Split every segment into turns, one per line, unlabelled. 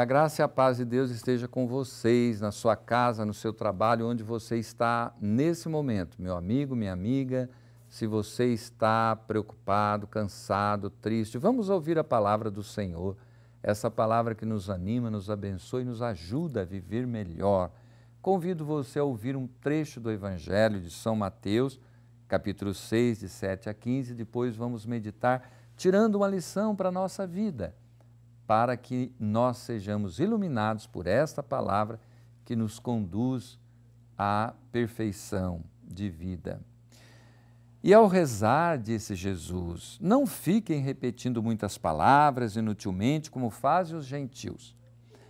a graça e a paz de Deus esteja com vocês, na sua casa, no seu trabalho, onde você está nesse momento, meu amigo, minha amiga. Se você está preocupado, cansado, triste, vamos ouvir a palavra do Senhor, essa palavra que nos anima, nos abençoa e nos ajuda a viver melhor. Convido você a ouvir um trecho do Evangelho de São Mateus, capítulo 6, de 7 a 15. Depois vamos meditar, tirando uma lição para a nossa vida para que nós sejamos iluminados por esta palavra que nos conduz à perfeição de vida. E ao rezar, disse Jesus, não fiquem repetindo muitas palavras inutilmente, como fazem os gentios.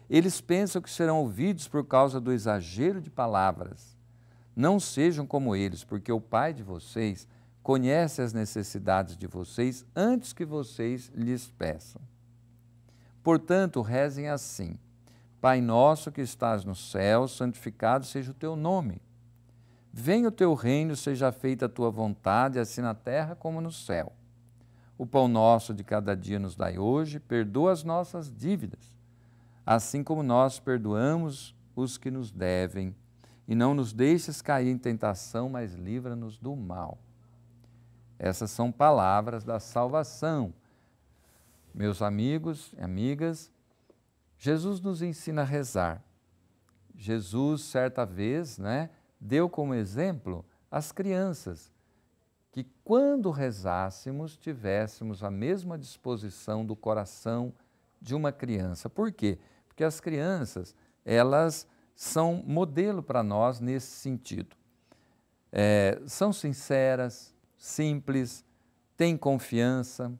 Eles pensam que serão ouvidos por causa do exagero de palavras. Não sejam como eles, porque o Pai de vocês conhece as necessidades de vocês antes que vocês lhes peçam. Portanto, rezem assim: Pai nosso que estás no céu, santificado seja o teu nome. Venha o teu reino, seja feita a tua vontade, assim na terra como no céu. O pão nosso de cada dia nos dai hoje, perdoa as nossas dívidas, assim como nós perdoamos os que nos devem, e não nos deixes cair em tentação, mas livra-nos do mal. Essas são palavras da salvação. Meus amigos e amigas, Jesus nos ensina a rezar. Jesus, certa vez, né, deu como exemplo as crianças, que quando rezássemos, tivéssemos a mesma disposição do coração de uma criança. Por quê? Porque as crianças, elas são modelo para nós nesse sentido. É, são sinceras, simples, têm confiança,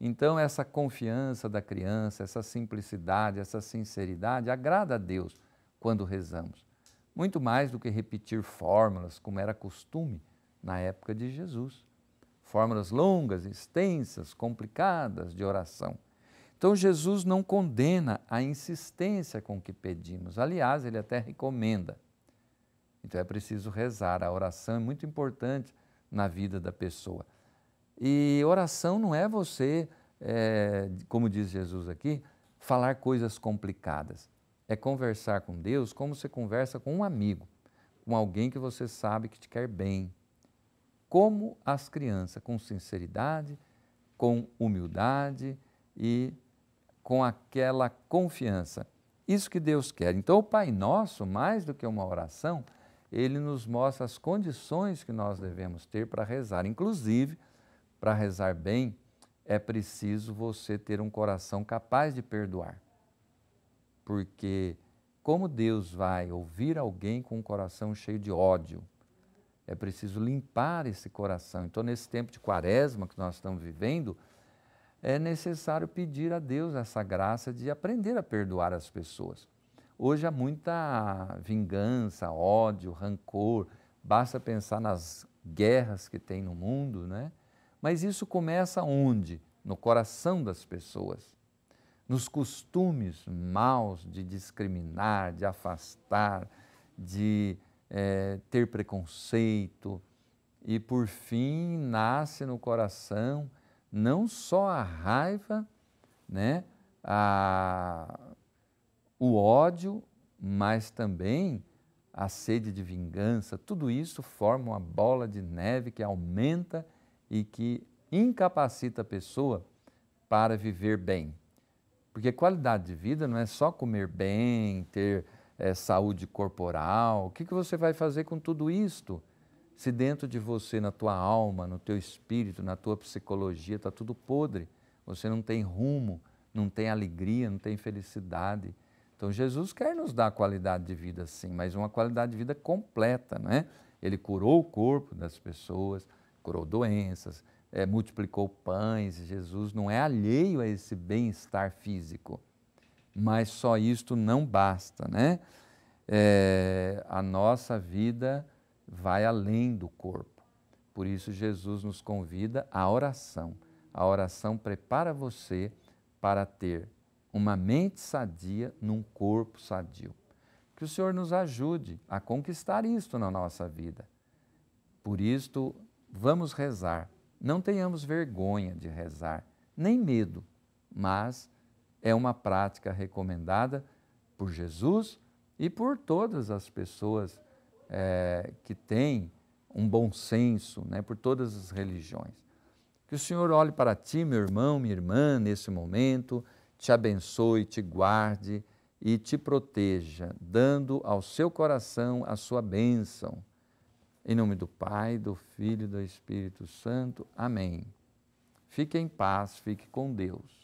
então, essa confiança da criança, essa simplicidade, essa sinceridade agrada a Deus quando rezamos, muito mais do que repetir fórmulas, como era costume na época de Jesus. Fórmulas longas, extensas, complicadas de oração. Então, Jesus não condena a insistência com que pedimos, aliás, ele até recomenda. Então, é preciso rezar, a oração é muito importante na vida da pessoa. E oração não é você, é, como diz Jesus aqui, falar coisas complicadas. É conversar com Deus como você conversa com um amigo, com alguém que você sabe que te quer bem. Como as crianças, com sinceridade, com humildade e com aquela confiança. Isso que Deus quer. Então, o Pai Nosso, mais do que uma oração, ele nos mostra as condições que nós devemos ter para rezar. Inclusive, para rezar bem, é preciso você ter um coração capaz de perdoar. Porque como Deus vai ouvir alguém com um coração cheio de ódio? É preciso limpar esse coração. Então, nesse tempo de quaresma que nós estamos vivendo, é necessário pedir a Deus essa graça de aprender a perdoar as pessoas. Hoje há muita vingança, ódio, rancor. Basta pensar nas guerras que tem no mundo, né? Mas isso começa onde? No coração das pessoas, nos costumes maus de discriminar, de afastar, de é, ter preconceito. E por fim, nasce no coração não só a raiva, né, a, o ódio, mas também a sede de vingança. Tudo isso forma uma bola de neve que aumenta e que incapacita a pessoa para viver bem. Porque qualidade de vida não é só comer bem, ter é, saúde corporal. O que, que você vai fazer com tudo isto? Se dentro de você, na tua alma, no teu espírito, na tua psicologia, está tudo podre, você não tem rumo, não tem alegria, não tem felicidade. Então Jesus quer nos dar qualidade de vida sim, mas uma qualidade de vida completa, é? Ele curou o corpo das pessoas, curou doenças, é, multiplicou pães. Jesus não é alheio a esse bem-estar físico. Mas só isto não basta, né? É, a nossa vida vai além do corpo. Por isso, Jesus nos convida à oração. A oração prepara você para ter uma mente sadia num corpo sadio. Que o Senhor nos ajude a conquistar isto na nossa vida. Por isto, Vamos rezar. Não tenhamos vergonha de rezar, nem medo, mas é uma prática recomendada por Jesus e por todas as pessoas é, que têm um bom senso, né, por todas as religiões. Que o Senhor olhe para ti, meu irmão, minha irmã, nesse momento, te abençoe, te guarde e te proteja, dando ao seu coração a sua bênção em nome do Pai, do Filho e do Espírito Santo. Amém. Fique em paz, fique com Deus.